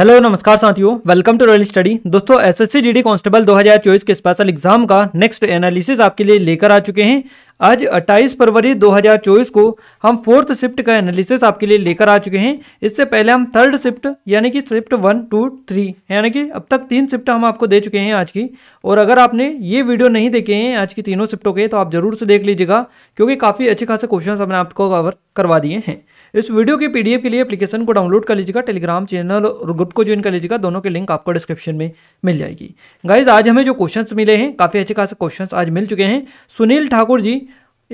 hello नमस्कार साथियों welcome to royal study दोस्तों एसएससी जीडी कांस्टेबल 2024 के स्पेशल एग्जाम का नेक्स्ट एनालिसिस आपके लिए लेकर आ चुके हैं आज 28 फरवरी 2024 को हम फोर्थ शिफ्ट का एनालिसिस आपके लिए लेकर आ चुके हैं इससे पहले हम थर्ड शिफ्ट यानी कि शिफ्ट वन टू थ्री यानी कि अब तक तीन शिफ्ट हम आपको दे चुके हैं आज की और अगर आपने ये वीडियो नहीं देखे हैं आज की तीनों शिफ्टों के तो आप जरूर से देख लीजिएगा क्योंकि काफ़ी अच्छे खासे क्वेश्चन हमने आपको कवर करवा दिए हैं इस वीडियो की पीडीएफ के लिए एप्लीकेशन को डाउनलोड कर लीजिएगा टेलीग्राम चैनल और ग्रुप को ज्वाइन कर लीजिएगा दोनों के लिंक आपको डिस्क्रिप्शन में मिल जाएगी गाइज आज हमें जो क्वेश्चन मिले हैं काफ़ी अच्छे खासे क्वेश्चन आज मिल चुके हैं सुनील ठाकुर जी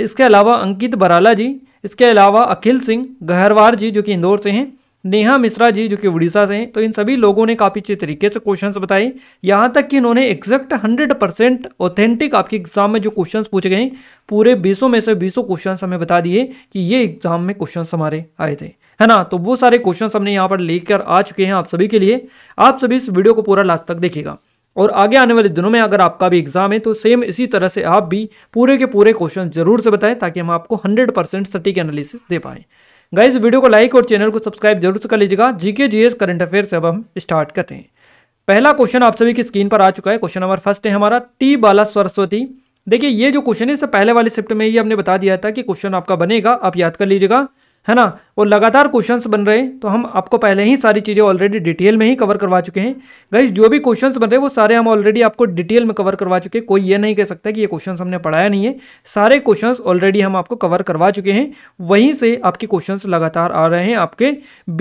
इसके अलावा अंकित बराला जी इसके अलावा अखिल सिंह गहरवार जी जो कि इंदौर से हैं नेहा मिश्रा जी जो कि उड़ीसा से हैं तो इन सभी लोगों ने काफ़ी अच्छे तरीके से क्वेश्चन बताए यहाँ तक कि इन्होंने एग्जैक्ट हंड्रेड परसेंट ऑथेंटिक आपके एग्जाम में जो क्वेश्चन पूछे गए पूरे बीसों में से बीसों क्वेश्चन हमें बता दिए कि ये एग्जाम में क्वेश्चन हमारे आए थे है ना तो वो सारे क्वेश्चन हमने यहाँ पर लेकर आ चुके हैं आप सभी के लिए आप सभी इस वीडियो को पूरा लास्ट तक देखिएगा और आगे आने वाले दिनों में अगर आपका भी एग्जाम है तो सेम इसी तरह से आप भी पूरे के पूरे क्वेश्चन जरूर से बताएं ताकि हम आपको 100 परसेंट सटीक एनालिसिस दे पाएँ गाइज वीडियो को लाइक और चैनल को सब्सक्राइब जरूर से कर लीजिएगा जीके जीएस करंट अफेयर से अब हम स्टार्ट करते हैं पहला क्वेश्चन आप सभी की स्क्रीन पर आ चुका है क्वेश्चन नंबर फर्स्ट है हमारा टी बाला सरस्वती देखिए ये जो क्वेश्चन है इससे पहले वाले शिफ्ट में ही हमने बता दिया था कि क्वेश्चन आपका बनेगा आप याद कर लीजिएगा है ना वो लगातार क्वेश्चंस बन रहे हैं तो हम आपको पहले ही सारी चीज़ें ऑलरेडी डिटेल में ही कवर करवा चुके हैं गई जो भी क्वेश्चंस बन रहे हैं वो सारे हम ऑलरेडी आपको डिटेल में कवर करवा चुके हैं कोई ये नहीं कह सकता कि ये क्वेश्चंस हमने पढ़ाया नहीं है सारे क्वेश्चंस ऑलरेडी हम आपको कवर करवा चुके हैं वहीं से आपके क्वेश्चन लगातार आ रहे हैं आपके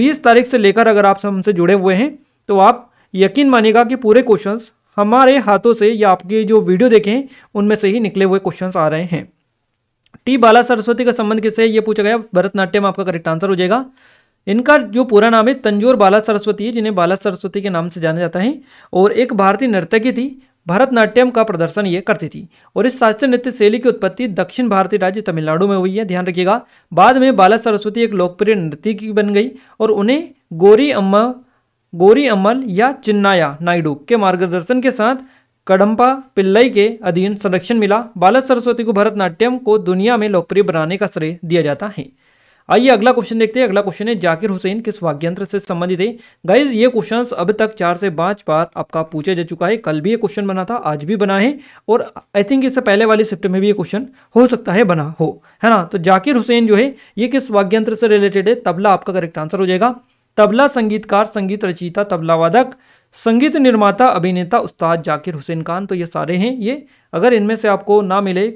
बीस तारीख से लेकर अगर आप हमसे जुड़े हुए हैं तो आप यकीन मानेगा कि पूरे क्वेश्चन हमारे हाथों से या आपके जो वीडियो देखें उनमें से ही निकले हुए क्वेश्चन आ रहे हैं टी बाला सरस्वती का संबंध किससे ये पूछा गया भरतनाट्यम आपका करेक्ट आंसर हो जाएगा इनका जो पूरा नाम है तंजोर बाला सरस्वती है जिन्हें बाला सरस्वती के नाम से जाना जाता है और एक भारतीय नर्तकी थी भरतनाट्यम का प्रदर्शन ये करती थी और इस शास्त्रीय नृत्य शैली की उत्पत्ति दक्षिण भारतीय राज्य तमिलनाडु में हुई है ध्यान रखिएगा बाद में बाला सरस्वती एक लोकप्रिय की बन गई और उन्हें गोरी अम्मा गोरी अम्मल या चिन्नाया नायडू के मार्गदर्शन के साथ कडम्पा पिल्लई के अधीन संरक्षण मिला बालक सरस्वती को भरतनाट्यम को दुनिया में लोकप्रिय बनाने का श्रेय दिया जाता है आइए अगला क्वेश्चन देखते हैं अगला क्वेश्चन है जाकिर हुसैन किस वाग्यंत्र से संबंधित है गाइज ये क्वेश्चन अब तक चार से पाँच बार आपका पूछा जा चुका है कल भी ये क्वेश्चन बना था आज भी बना है और आई थिंक इससे पहले वाली शिफ्ट में भी ये क्वेश्चन हो सकता है बना हो है ना तो जाकिर हुसैन जो है ये किस वाग्यंत्र से रिलेटेड है तबला आपका करेक्ट आंसर हो जाएगा तबला संगीतकार संगीत रचिता तबला वादक संगीत निर्माता अभिनेता उस्ताद जाकिर हुसैन खान तो ये सारे हैं ये अगर इनमें से आपको ना मिले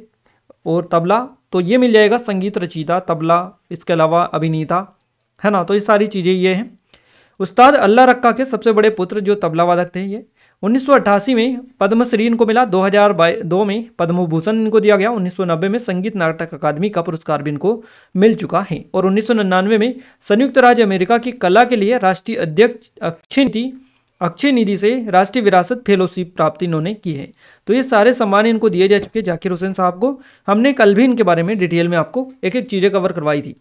और तबला तो ये मिल जाएगा संगीत रचिता तबला इसके अलावा अभिनेता है ना तो ये सारी चीज़ें ये हैं उस्ताद अल्लाह रक्का के सबसे बड़े पुत्र जो तबला वादक थे ये 1988 में पद्मश्री इनको मिला 2002 में पद्म भूषण इनको दिया गया 1990 में संगीत नाटक अकादमी का पुरस्कार भी इनको मिल चुका है और उन्नीस में संयुक्त राज्य अमेरिका की कला के लिए राष्ट्रीय अध्यक्ष अक्षय अक्षय निधि से राष्ट्रीय विरासत फेलोशिप प्राप्त इन्होंने की है तो ये सारे सम्मान इनको दिए जा चुके जाकिर हुसैन साहब को हमने कल भी इनके बारे में डिटेल में आपको एक एक चीज़ें कवर करवाई थी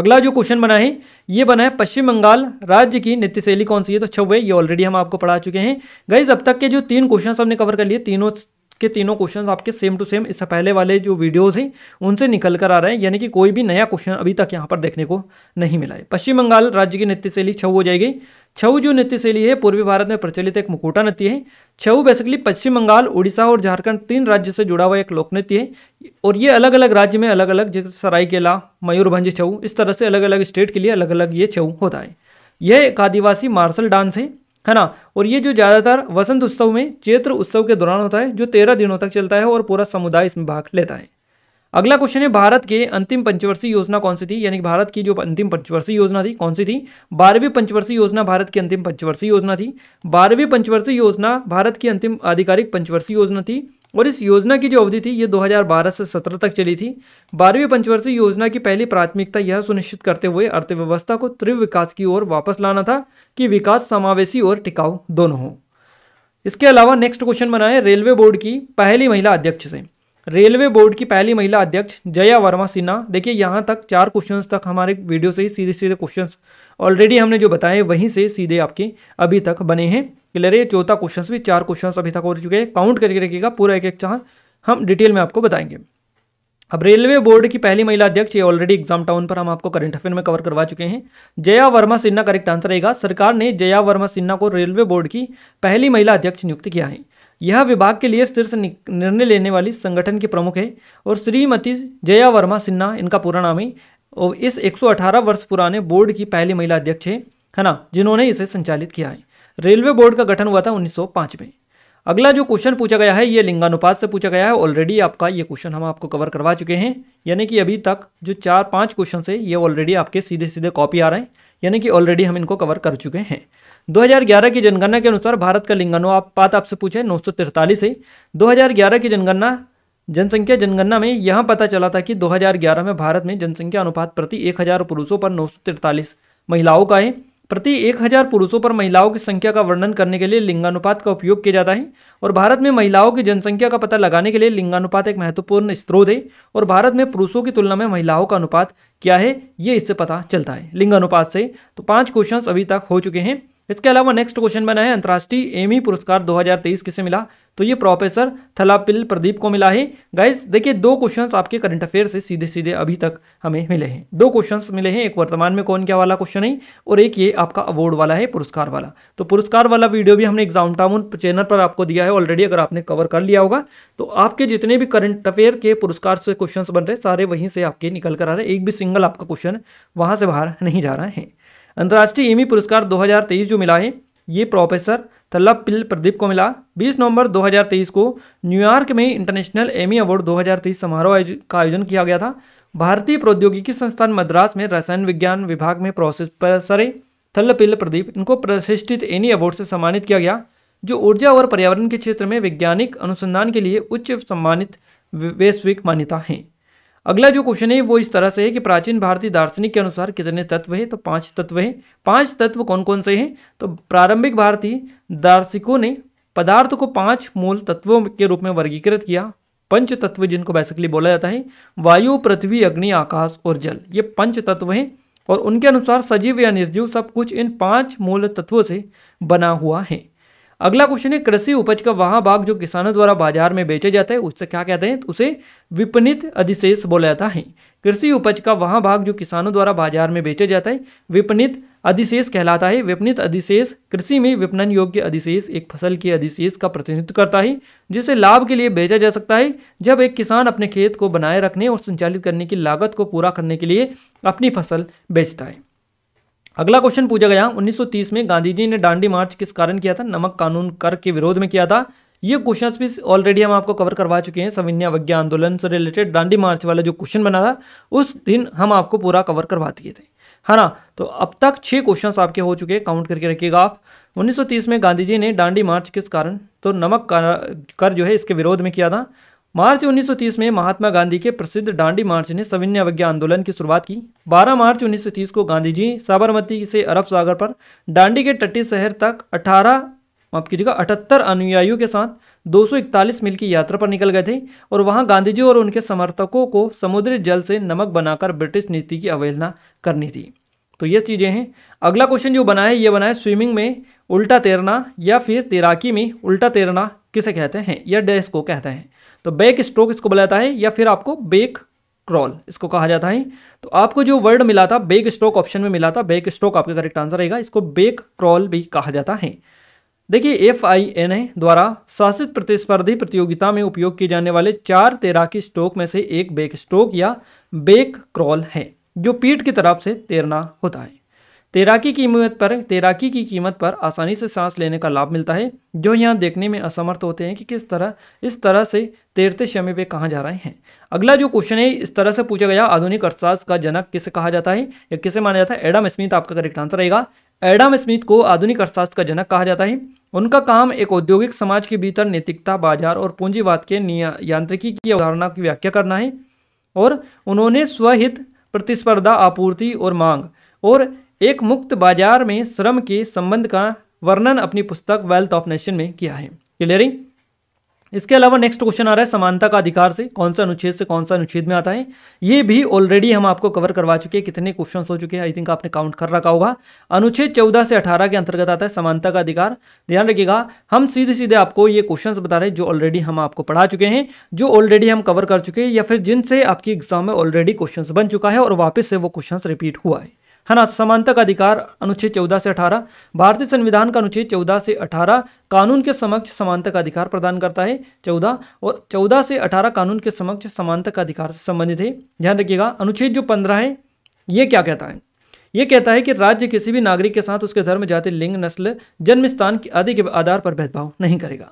अगला जो क्वेश्चन बना है ये बना है पश्चिम बंगाल राज्य की नित्य शैली कौन सी है तो छवे ये ऑलरेडी हम आपको पढ़ा चुके हैं गई अब तक के जो तीन क्वेश्चन हमने कवर कर लिए तीनों के तीनों क्वेश्चन आपके सेम टू सेम इससे पहले वाले जो वीडियोज़ हैं उनसे निकल कर आ रहे हैं यानी कि कोई भी नया क्वेश्चन अभी तक यहाँ पर देखने को नहीं मिला है पश्चिम बंगाल राज्य की नृत्य शैली छऊ हो जाएगी छऊ जो नृत्य शैली है पूर्वी भारत में प्रचलित एक मुकोटा नृत्य है छऊ बेसिकली पश्चिम बंगाल उड़ीसा और झारखंड तीन राज्य से जुड़ा हुआ एक लोक नृत्य है और ये अलग अलग राज्य में अलग अलग जैसे सरायकेला मयूरभंज छऊ इस तरह से अलग अलग स्टेट के लिए अलग अलग ये छऊ होता है यह एक आदिवासी मार्शल डांस है है ना और ये जो ज़्यादातर वसंत उत्सव में चैत्र उत्सव के दौरान होता है जो तेरह दिनों तक चलता है और पूरा समुदाय इसमें भाग लेता है अगला क्वेश्चन है भारत के अंतिम पंचवर्षीय योजना कौन सी थी यानी कि भारत की जो अंतिम पंचवर्षीय योजना थी कौन सी थी बारहवीं पंचवर्षीय योजना भारत की अंतिम पंचवर्षीय योजना थी बारहवीं पंचवर्षीय योजना भारत की अंतिम आधिकारिक पंचवर्षीय योजना थी और इस योजना की जो अवधि थी ये 2012 से 17 तक चली थी बारहवीं पंचवर्षीय योजना की पहली प्राथमिकता यह सुनिश्चित करते हुए अर्थव्यवस्था को त्रिव विकास की ओर वापस लाना था कि विकास समावेशी और टिकाऊ दोनों हो इसके अलावा नेक्स्ट क्वेश्चन बनाए रेलवे बोर्ड की पहली महिला अध्यक्ष से रेलवे बोर्ड की पहली महिला अध्यक्ष जया वर्मा सिन्हा देखिए यहाँ तक चार क्वेश्चंस तक हमारे वीडियो से ही सीधे सीधे क्वेश्चंस ऑलरेडी हमने जो बताए वहीं से सीधे आपके अभी तक बने हैं क्लियर है चौथा क्वेश्चन भी चार क्वेश्चन अभी तक हो चुके हैं काउंट करके रखिएगा पूरा एक एक चांस हम डिटेल में आपको बताएंगे अब रेलवे बोर्ड की पहली महिला अध्यक्ष ये ऑलरेडी एग्जाम टाउन पर हम आपको करंट अफेयर में कवर करवा चुके हैं जया वर्मा सिन्हा करेक्ट आंसर रहेगा सरकार ने जया वर्मा सिन्हा को रेलवे बोर्ड की पहली महिला अध्यक्ष नियुक्त किया है यह विभाग के लिए शीर्ष निर्णय लेने वाली संगठन की प्रमुख है और श्रीमती जया वर्मा सिन्हा इनका पूरा नाम है और इस 118 वर्ष पुराने बोर्ड की पहली महिला अध्यक्ष है है ना जिन्होंने इसे संचालित किया है रेलवे बोर्ड का गठन हुआ था 1905 में अगला जो क्वेश्चन पूछा गया है ये लिंगानुपात से पूछा गया है ऑलरेडी आपका ये क्वेश्चन हम आपको कवर करवा चुके हैं यानी कि अभी तक जो चार पाँच क्वेश्चन है ये ऑलरेडी आपके सीधे सीधे कॉपी आ रहे हैं यानी कि ऑलरेडी हम इनको कवर कर चुके हैं 2011 की जनगणना के अनुसार भारत का लिंगानुपात आपसे पूछे नौ सौ तिरतालीस है 2011 की जनगणना जनसंख्या जनगणना में यह पता चला था कि 2011 में भारत में जनसंख्या अनुपात प्रति 1000 पुरुषों पर नौ महिलाओं का है प्रति एक हज़ार पुरुषों पर महिलाओं की संख्या का वर्णन करने के लिए लिंगानुपात का उपयोग किया जाता है और भारत में महिलाओं की जनसंख्या का पता लगाने के लिए लिंगानुपात एक महत्वपूर्ण स्रोत है और भारत में पुरुषों की तुलना में महिलाओं का अनुपात क्या है ये इससे पता चलता है लिंगानुपात से तो पाँच क्वेश्चन अभी तक हो चुके हैं इसके अलावा नेक्स्ट क्वेश्चन बना है अंतर्राष्ट्रीय एमी पुरस्कार 2023 किसे मिला तो ये प्रोफेसर थलापिल प्रदीप को मिला है गाइज देखिए दो क्वेश्चंस आपके करंट अफेयर से सीधे सीधे अभी तक हमें मिले हैं दो क्वेश्चंस मिले हैं एक वर्तमान में कौन क्या वाला क्वेश्चन है और एक ये आपका अवार्ड वाला है पुरस्कार वाला तो पुरस्कार वाला वीडियो भी हमने एग्जाम टाउन चैनल पर आपको दिया है ऑलरेडी अगर आपने कवर कर लिया होगा तो आपके जितने भी करंट अफेयर के पुरस्कार से क्वेश्चन बन रहे सारे वहीं से आपके निकल कर आ रहे एक भी सिंगल आपका क्वेश्चन वहाँ से बाहर नहीं जा रहा है अंतर्राष्ट्रीय एमी पुरस्कार 2023 जो मिला है ये प्रोफेसर थल्ला पिल प्रदीप को मिला 20 नवंबर 2023 को न्यूयॉर्क में इंटरनेशनल एमी अवार्ड 2023 समारोह का आयोजन किया गया था भारतीय प्रौद्योगिकी संस्थान मद्रास में रसायन विज्ञान विभाग में प्रोफेसर थल्ल पिल प्रदीप इनको प्रतिष्ठित एनी अवार्ड से सम्मानित किया गया जो ऊर्जा और पर्यावरण के क्षेत्र में वैज्ञानिक अनुसंधान के लिए उच्च सम्मानित वैश्विक मान्यता है अगला जो क्वेश्चन है वो इस तरह से है कि प्राचीन भारतीय दार्शनिक के अनुसार कितने तत्व हैं तो पांच तत्व हैं पांच तत्व कौन कौन से हैं तो प्रारंभिक भारतीय दार्शनिकों ने पदार्थ को पांच मूल तत्वों के रूप में वर्गीकृत किया पंच तत्व जिनको बेसिकली बोला जाता है वायु पृथ्वी अग्नि आकाश और जल ये पंच तत्व हैं और उनके अनुसार सजीव या निर्जीव सब कुछ इन पाँच मूल तत्वों से बना हुआ है अगला क्वेश्चन है कृषि उपज का वहाँ भाग जो किसानों द्वारा बाजार में बेचे जाता है उससे क्या कहते हैं तो उसे विपणित अधिशेष बोला जाता है कृषि उपज का वहाँ भाग जो किसानों द्वारा बाजार में बेचे जाता है विपणित अधिशेष कहलाता है विपणित अधिशेष कृषि में विपणन योग्य अधिशेष एक फसल के अधिशेष का प्रतिनिधित्व करता है जिसे लाभ के लिए बेचा जा सकता है जब एक किसान अपने खेत को बनाए रखने और संचालित करने की लागत को पूरा करने के लिए अपनी फसल बेचता है अगला क्वेश्चन पूछा गया 1930 में गांधी जी ने डांडी मार्च किस कारण किया था नमक कानून कर के विरोध में किया था ये क्वेश्चंस भी ऑलरेडी हम आपको कवर करवा चुके हैं सविन्या वज्ञा आंदोलन से रिलेटेड डांडी मार्च वाला जो क्वेश्चन बना था उस दिन हम आपको पूरा कवर करवा दिए थे है हाँ ना तो अब तक छः क्वेश्चन आपके हो चुके हैं काउंट करके रखिएगा आप 1930 में गांधी जी ने डांडी मार्च किस कारण तो नमक कर जो है इसके विरोध में किया था मार्च 1930 में महात्मा गांधी के प्रसिद्ध डांडी मार्च ने सविन्य अवज्ञा आंदोलन की शुरुआत की 12 मार्च 1930 को गांधी जी साबरमती से अरब सागर पर डांडी के तटीय शहर तक 18 माफ कीजिएगा अठहत्तर अनुयायियों के साथ 241 मील की यात्रा पर निकल गए थे और वहां गांधी जी और उनके समर्थकों को समुद्री जल से नमक बनाकर ब्रिटिश नीति की अवहेलना करनी थी तो ये चीज़ें हैं अगला क्वेश्चन जो बना है ये बना है स्विमिंग में उल्टा तैरना या फिर तैराकी में उल्टा तैरना किसे कहते हैं या डैश को कहते हैं तो बैक स्ट्रोक इसको बोला जाता है या फिर आपको बेक क्रॉल इसको कहा जाता है तो आपको जो वर्ड मिला था बेक स्ट्रोक ऑप्शन में मिला था बेक स्ट्रोक आपका करेक्ट आंसर रहेगा इसको बेक क्रॉल भी कहा जाता है देखिए एफ आई एन ए द्वारा शासित प्रतिस्पर्धी प्रतियोगिता में उपयोग किए जाने वाले चार तैराकी स्ट्रोक में से एक बेक स्ट्रोक या बेक क्रॉल है जो पीठ की तरफ से तैरना होता है तैराकी की कीमत पर तैराकी की कीमत पर आसानी से सांस लेने का लाभ मिलता है जो यहाँ देखने में असमर्थ होते हैं कि किस तरह इस तरह से तैरते समय पे कहाँ जा रहे हैं अगला जो क्वेश्चन है इस तरह से पूछा गया आधुनिक अर्थशास्त्र का जनक किसे कहा जाता है या किसे माना जाता है एडम स्मिथ आपका करेक्ट आंसर रहेगा एडम स्मिथ को आधुनिक अर्थशास्त्र का जनक कहा जाता है उनका काम एक औद्योगिक समाज के भीतर नैतिकता बाजार और पूंजीवाद के यांत्रिकी की अवधारणा की व्याख्या करना है और उन्होंने स्वहित प्रतिस्पर्धा आपूर्ति और मांग और एक मुक्त बाजार में श्रम के संबंध का वर्णन अपनी पुस्तक वेल्थ ऑफ नेशन में किया है क्लियरिंग इसके अलावा नेक्स्ट क्वेश्चन आ रहा है समानता का अधिकार से कौन सा अनुच्छेद से कौन सा अनुच्छेद में आता है ये भी ऑलरेडी हम आपको कवर करवा चुके हैं कितने क्वेश्चन हो चुके हैं आई थिंक आपने काउंट कर रखा होगा अनुच्छेद चौदह से अठारह के अंतर्गत आता है समानता का अधिकार ध्यान रखिएगा हम सीधे सीधे आपको ये क्वेश्चन बता रहे हैं जो ऑलरेडी हम आपको पढ़ा चुके हैं जो ऑलरेडी हम कवर कर चुके हैं या फिर जिनसे आपकी एग्जाम में ऑलरेडी क्वेश्चन बन चुका है और वापस से वो क्वेश्चन रिपीट हुआ है है ना तो समानता का अधिकार अनुच्छेद चौदह से अठारह भारतीय संविधान का अनुच्छेद चौदह से अठारह कानून के समक्ष समानता का अधिकार प्रदान करता है चौदह और चौदह से अठारह कानून के समक्ष समानता का अधिकार से संबंधित है ध्यान रखिएगा अनुच्छेद जो पंद्रह है ये क्या कहता है ये कहता है कि राज्य किसी भी नागरिक के साथ उसके धर्म जाति लिंग नस्ल जन्म स्थान आदि के आधार पर भेदभाव नहीं करेगा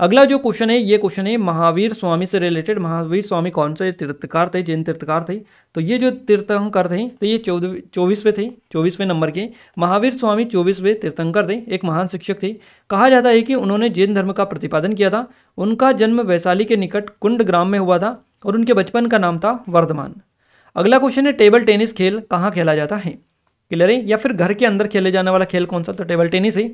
अगला जो क्वेश्चन है ये क्वेश्चन है महावीर स्वामी से रिलेटेड महावीर स्वामी कौन से तीर्थकार थे जैन तीर्थकार थे तो ये जो तीर्थंकर थे तो ये चौदह चौबीसवें थे चौबीसवें नंबर के महावीर स्वामी चौबीसवें तीर्थंकर थे एक महान शिक्षक थे कहा जाता है कि उन्होंने जैन धर्म का प्रतिपादन किया था उनका जन्म वैशाली के निकट कुंड ग्राम में हुआ था और उनके बचपन का नाम था वर्धमान अगला क्वेश्चन है टेबल टेनिस खेल कहाँ खेला जाता है क्लियर है या फिर घर के अंदर खेले जाने वाला खेल कौन सा तो टेबल टेनिस है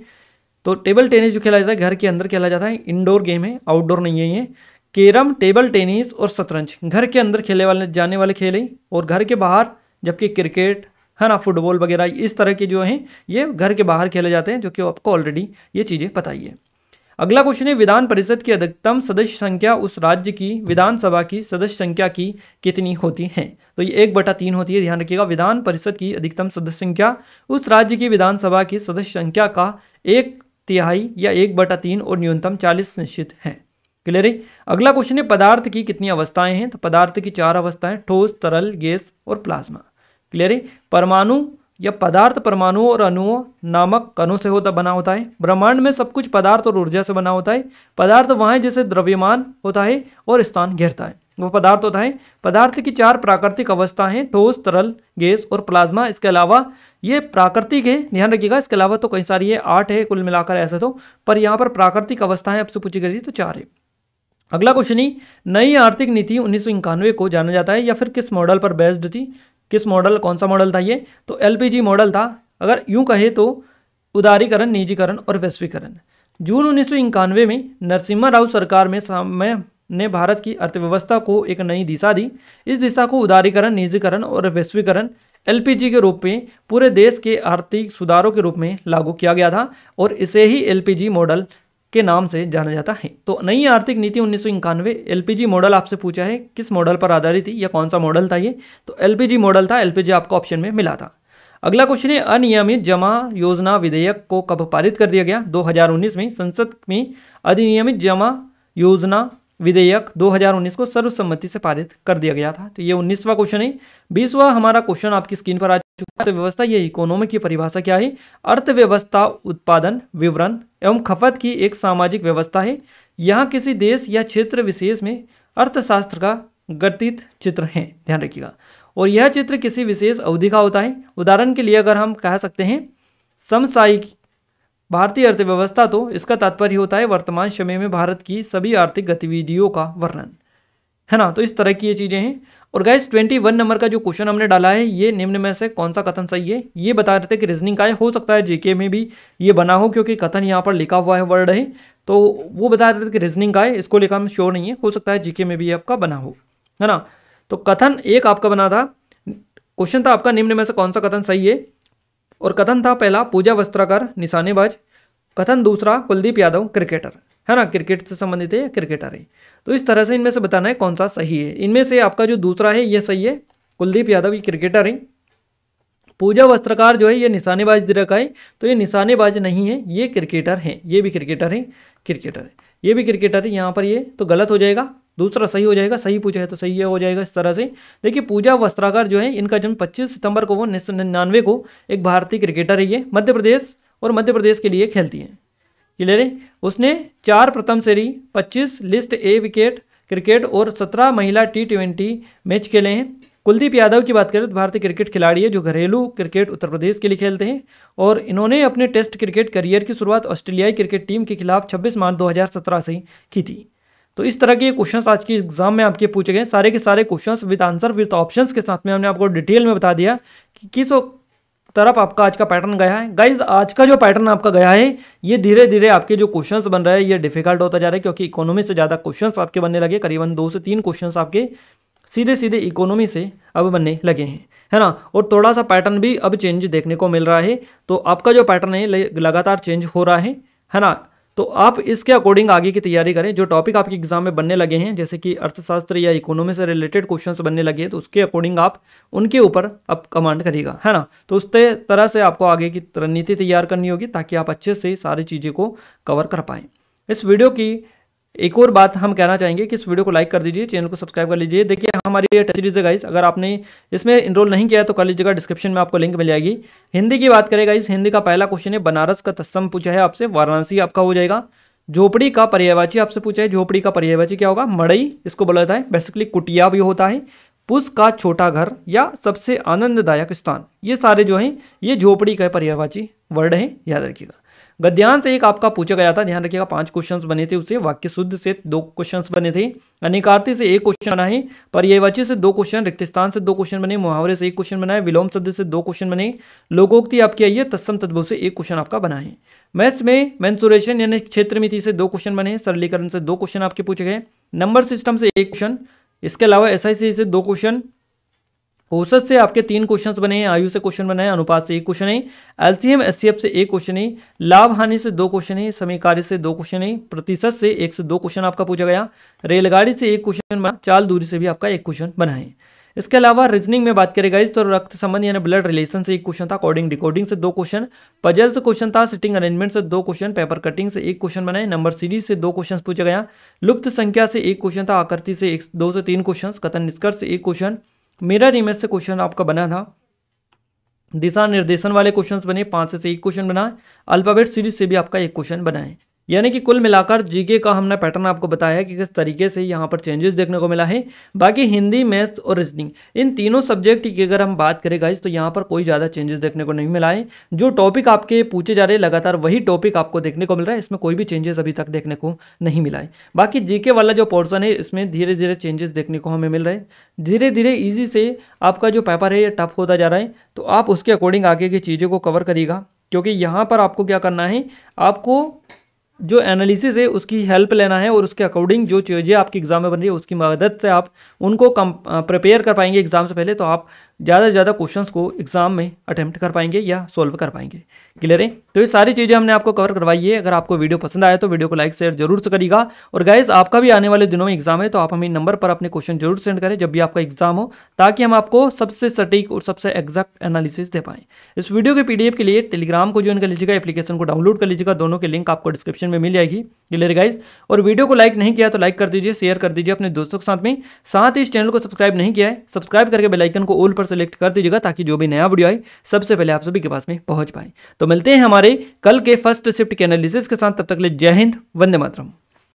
तो टेबल टेनिस जो खेला जाता है घर के अंदर खेला जाता है इंडोर गेम है आउटडोर नहीं है ये केरम टेबल टेनिस और शतरंज घर के अंदर खेले वाले जाने वाले खेल हैं और घर के बाहर जबकि क्रिकेट है ना फुटबॉल वगैरह इस तरह के जो हैं ये घर के बाहर खेले जाते हैं जो कि आपको ऑलरेडी ये चीज़ें पता ही है अगला क्वेश्चन है विधान परिषद की अधिकतम सदस्य संख्या उस राज्य की विधानसभा की सदस्य संख्या की कितनी होती है तो ये एक बटा तीन होती है ध्यान रखिएगा विधान परिषद की अधिकतम सदस्य संख्या उस राज्य की विधानसभा की सदस्य संख्या का एक तिहाई या एक बटा तीन और न्यूनतम चालीस निश्चित हैं क्लियर है अगला क्वेश्चन है पदार्थ की कितनी अवस्थाएं हैं तो पदार्थ की चार अवस्थाएं ठोस तरल गैस और प्लाज्मा क्लियर है परमाणु या पदार्थ परमाणुओं और अणुओं नामक कणों से होता बना होता है ब्रह्मांड में सब कुछ पदार्थ और ऊर्जा से बना होता है पदार्थ वहाँ जैसे द्रव्यमान होता है और स्थान घेरता है वो पदार्थ होता तो है पदार्थ की चार प्राकृतिक अवस्था हैं ठोस तरल गैस और प्लाज्मा इसके अलावा ये प्राकृतिक है ध्यान रखिएगा इसके अलावा तो कई सारी है आठ है कुल मिलाकर ऐसे तो पर यहाँ पर प्राकृतिक अवस्थाएं आपसे पूछी गई थी तो चार है अगला क्वेश्चन ही नई आर्थिक नीति उन्नीस को जाना जाता है या फिर किस मॉडल पर बेस्ड थी किस मॉडल कौन सा मॉडल था ये तो एल मॉडल था अगर यूँ कहे तो उदारीकरण निजीकरण और वैश्वीकरण जून उन्नीस में नरसिम्हा राव सरकार में समय ने भारत की अर्थव्यवस्था को एक नई दिशा दी इस दिशा को उदारीकरण निजीकरण और वैश्वीकरण एलपीजी के रूप में पूरे देश के आर्थिक सुधारों के रूप में लागू किया गया था और इसे ही एलपीजी मॉडल के नाम से जाना जाता है तो नई आर्थिक नीति उन्नीस सौ इक्यानवे एलपीजी मॉडल आपसे पूछा है किस मॉडल पर आधारित थी या कौन सा मॉडल था ये तो एलपीजी मॉडल था एलपीजी आपको ऑप्शन में मिला था अगला क्वेश्चन है अनियमित जमा योजना विधेयक को कब पारित कर दिया गया 2019 में संसद में अधिनियमित जमा योजना विधेयक 2019 को सर्वसम्मति से पारित कर दिया गया था तो ये उन्नीसवा क्वेश्चन है बीसवा हमारा क्वेश्चन आपकी स्क्रीन पर आ चुका है अर्थव्यवस्था ये इकोनॉमी की परिभाषा क्या है अर्थव्यवस्था उत्पादन विवरण एवं खपत की एक सामाजिक व्यवस्था है यहाँ किसी देश या क्षेत्र विशेष में अर्थशास्त्र का गठित चित्र है ध्यान रखिएगा और यह चित्र किसी विशेष अवधि का होता है उदाहरण के लिए अगर हम कह सकते हैं समसायिक भारतीय अर्थव्यवस्था तो इसका तात्पर्य होता है वर्तमान समय में भारत की सभी आर्थिक गतिविधियों का वर्णन है ना तो इस तरह की ये चीज़ें हैं और गाइस ट्वेंटी वन नंबर का जो क्वेश्चन हमने डाला है ये निम्न में से कौन सा कथन सही है ये बता रहे थे कि रीजनिंग का है हो सकता है जेके में भी ये बना हो क्योंकि कथन यहाँ पर लिखा हुआ है वर्ड है तो वो बता रहे थे कि रीजनिंग का है इसको लिखा हम श्योर नहीं है हो सकता है जीके में भी आपका बना हो है ना तो कथन एक आपका बना था क्वेश्चन था आपका निम्न में से कौन सा कथन सही है और कथन था पहला पूजा वस्त्राकर निशानेबाज कथन दूसरा कुलदीप यादव क्रिकेटर है ना क्रिकेट से संबंधित है क्रिकेटर है तो इस तरह से इनमें से बताना है कौन सा सही है इनमें से आपका जो दूसरा है ये सही है कुलदीप यादव ये क्रिकेटर है पूजा वस्त्रकार जो है ये निशानेबाज दे है तो ये निशानेबाज नहीं है ये क्रिकेटर हैं ये भी क्रिकेटर हैं क्रिकेटर है ये भी क्रिकेटर है यहाँ पर ये तो गलत हो जाएगा दूसरा सही हो जाएगा सही पूछा है तो सही हो जाएगा इस तरह से देखिए पूजा वस्त्राकर जो है इनका जन्म 25 सितंबर को वो निन्यानवे को एक भारतीय क्रिकेटर है ये मध्य प्रदेश और मध्य प्रदेश के लिए खेलती हैं क्लियर है उसने चार प्रथम सीरीज पच्चीस लिस्ट ए विकेट क्रिकेट और सत्रह महिला टी ट्वेंटी मैच खेले हैं कुलदीप यादव की बात करें तो भारतीय क्रिकेट खिलाड़ी है जो घरेलू क्रिकेट उत्तर प्रदेश के लिए खेलते हैं और इन्होंने अपने टेस्ट क्रिकेट करियर की शुरुआत ऑस्ट्रेलियाई क्रिकेट टीम के खिलाफ छब्बीस मार्च दो से की थी तो इस तरह के क्वेश्चंस आज के एग्जाम में आपके पूछे गए सारे के सारे questions with answer with options के साथ में हमने आपको डिटेल में बता दिया कि किस तरफ आपका आज का पैटर्न गया है गाइज आज का जो पैटर्न आपका गया है ये धीरे धीरे आपके जो क्वेश्चंस बन रहे हैं ये डिफिकल्ट होता जा रहा है क्योंकि इकोनॉमी से ज़्यादा क्वेश्चंस आपके बनने लगे करीबन दो से तीन क्वेश्चंस आपके सीधे सीधे इकोनॉमी से अब बनने लगे हैं है ना और थोड़ा सा पैटर्न भी अब चेंज देखने को मिल रहा है तो आपका जो पैटर्न है लगातार चेंज हो रहा है है ना तो आप इसके अकॉर्डिंग आगे की तैयारी करें जो टॉपिक आपके एग्जाम में बनने लगे हैं जैसे कि अर्थशास्त्र या इकोनॉमी से रिलेटेड क्वेश्चंस बनने लगे हैं तो उसके अकॉर्डिंग आप उनके ऊपर अब कमांड करिएगा है ना तो उस तरह से आपको आगे की रणनीति तैयार करनी होगी ताकि आप अच्छे से सारी चीज़ें को कवर कर पाएँ इस वीडियो की एक और बात हम कहना चाहेंगे कि इस वीडियो को लाइक कर दीजिए चैनल को सब्सक्राइब कर लीजिए देखिए हमारी ये टच सीरीज है गाइस अगर आपने इसमें इनरोल नहीं किया है तो कर लीजिएगा डिस्क्रिप्शन में आपको लिंक मिल जाएगी हिंदी की बात करें गाइस हिंदी का पहला क्वेश्चन है बनारस का तस्सम पूछा है आपसे वाराणसी आपका हो जाएगा झोपड़ी का पर्यायवाची आपसे पूछा है झोपड़ी का पर्यायवाची क्या होगा मड़ई इसको बोला जाता है बेसिकली कुटिया भी होता है पुष का छोटा घर या सबसे आनंददायक स्थान ये सारे जो हैं ये झोपड़ी का पर्यायवाची वर्ड है याद रखिएगा गद्यांश एक आपका पूछा गया था ध्यान रखिएगा पांच क्वेश्चन बने थे उससे वाक्य शुद्ध से दो क्वेश्चन बने थे अनेकार्थी से एक क्वेश्चन बना है पर्यायवाची से दो क्वेश्चन रिक्त स्थान से दो क्वेश्चन बने मुहावरे से एक क्वेश्चन बना है विलोम शब्द से दो क्वेश्चन बने लोकोक्ति आपकी आई है तत्सम तद्भव से एक क्वेश्चन आपका बना है मैथ्स में मैंसुरेशन यानी क्षेत्र मिति से दो क्वेश्चन बने सरलीकरण से दो क्वेश्चन आपके पूछे गए नंबर सिस्टम से एक क्वेश्चन इसके अलावा एस से दो क्वेश्चन औसत से आपके तीन क्वेश्चंस बने हैं आयु से क्वेश्चन बना है अनुपात से एक क्वेश्चन है एलसीएम एससीएफ से एक क्वेश्चन है लाभ हानि से दो क्वेश्चन है समय कार्य से दो क्वेश्चन है प्रतिशत से एक से दो क्वेश्चन आपका पूछा गया रेलगाड़ी से एक क्वेश्चन बना चाल दूरी से भी आपका एक क्वेश्चन बना है इसके अलावा रीजनिंग में बात करेगा इस तो रक्त संबंध यानी ब्लड रिलेशन से एक क्वेश्चन था कोडिंग डिकोडिंग से दो क्वेश्चन पजल से क्वेश्चन था सिटिंग अरेंजमेंट से दो क्वेश्चन पेपर कटिंग से एक क्वेश्चन बनाए नंबर सीरीज से दो क्वेश्चन पूछा गया लुप्त संख्या से एक क्वेश्चन था आकृति से एक दो से तीन क्वेश्चन कथन निष्कर्ष से एक क्वेश्चन मेरा रिमेज से क्वेश्चन आपका बना था दिशा निर्देशन वाले क्वेश्चंस बने पांच से एक क्वेश्चन बनाए अल्फाबेट सीरीज से भी आपका एक क्वेश्चन बनाए यानी कि कुल मिलाकर जीके का हमने पैटर्न आपको बताया है कि किस तरीके से यहाँ पर चेंजेस देखने को मिला है बाकी हिंदी मैथ्स और रीजनिंग इन तीनों सब्जेक्ट की अगर हम बात करें गाइज तो यहाँ पर कोई ज़्यादा चेंजेस देखने को नहीं मिला है जो टॉपिक आपके पूछे जा रहे हैं लगातार वही टॉपिक आपको देखने को मिल रहा है इसमें कोई भी चेंजेस अभी तक देखने को नहीं मिला है बाकी जी वाला जो पोर्सन है इसमें धीरे धीरे चेंजेस देखने को हमें मिल रहे हैं धीरे धीरे ईजी से आपका जो पेपर है ये टफ होता जा रहा है तो आप उसके अकॉर्डिंग आगे की चीज़ों को कवर करिएगा क्योंकि यहाँ पर आपको क्या करना है आपको जो एनालिसिस है उसकी हेल्प लेना है और उसके अकॉर्डिंग जो चीज़ें आपकी एग्ज़ाम में बन रही है उसकी मदद से आप उनको कम प्रिपेयर कर पाएंगे एग्ज़ाम से पहले तो आप ज़्यादा से ज़्यादा क्वेश्चंस को एग्ज़ाम में अटैम्प्ट कर पाएंगे या सॉल्व कर पाएंगे क्लियर है तो ये सारी चीज़ें हमने आपको कवर करवाई है अगर आपको वीडियो पसंद आया तो वीडियो को लाइक शेयर जरूर से करेगा और गाइज आपका भी आने वाले दिनों में एग्जाम है तो आप हमें नंबर पर अपने क्वेश्चन जरूर सेंड करें जब भी आपका एग्जाम हो ताकि हम आपको सबसे सटीक और सबसे एग्जैक्ट एनालिसिस दे पाएँ इस वीडियो के पीडीएफ के लिए टेलीग्राम को ज्वाइन कर लीजिएगा एप्लीकेशन को डाउनलोड कर लीजिएगा दोनों के लिंक आपको डिस्क्रिप्शन में मिल जाएगी क्लियर गाइज और वीडियो को लाइक नहीं किया तो लाइक कर दीजिए शेयर कर दीजिए अपने दोस्तों के साथ में साथ ही इस चैनल को सब्सक्राइब नहीं किया है सब्सक्राइब करके बेलाइकन को ऑल पर सेलेक्ट कर दीजिएगा ताकि जो भी नया वीडियो आए सबसे पहले आप सभी के पास में पहुंच पाए तो तो मिलते हैं हमारे कल के फर्स्ट शिफ्ट के एनालिसिस के साथ तब तक ले जय हिंद वंदे मातरम